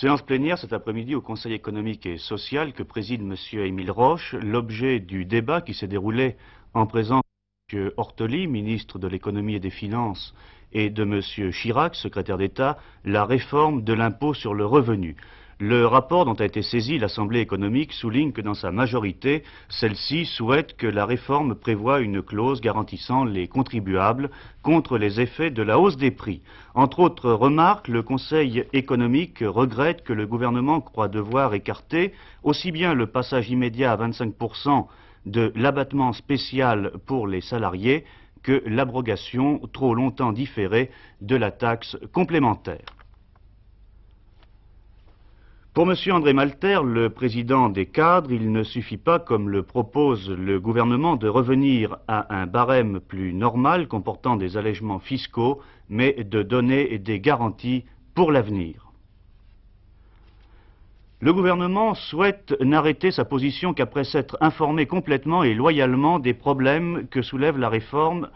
Séance plénière cet après-midi au Conseil économique et social que préside M. Émile Roche, l'objet du débat qui s'est déroulé en présence de M. Ortoli, ministre de l'économie et des finances, et de M. Chirac, secrétaire d'État, la réforme de l'impôt sur le revenu. Le rapport dont a été saisi l'Assemblée économique souligne que dans sa majorité, celle-ci souhaite que la réforme prévoie une clause garantissant les contribuables contre les effets de la hausse des prix. Entre autres remarques, le Conseil économique regrette que le gouvernement croit devoir écarter aussi bien le passage immédiat à 25% de l'abattement spécial pour les salariés que l'abrogation trop longtemps différée de la taxe complémentaire. Pour M. André Malter, le président des cadres, il ne suffit pas, comme le propose le gouvernement, de revenir à un barème plus normal comportant des allègements fiscaux, mais de donner des garanties pour l'avenir. Le gouvernement souhaite n'arrêter sa position qu'après s'être informé complètement et loyalement des problèmes que soulève la réforme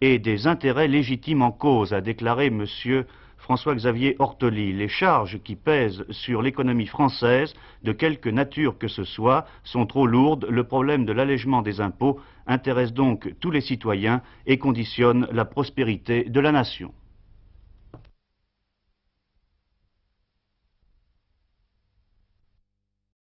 et des intérêts légitimes en cause, a déclaré M. François-Xavier Ortoli. Les charges qui pèsent sur l'économie française, de quelque nature que ce soit, sont trop lourdes. Le problème de l'allègement des impôts intéresse donc tous les citoyens et conditionne la prospérité de la nation.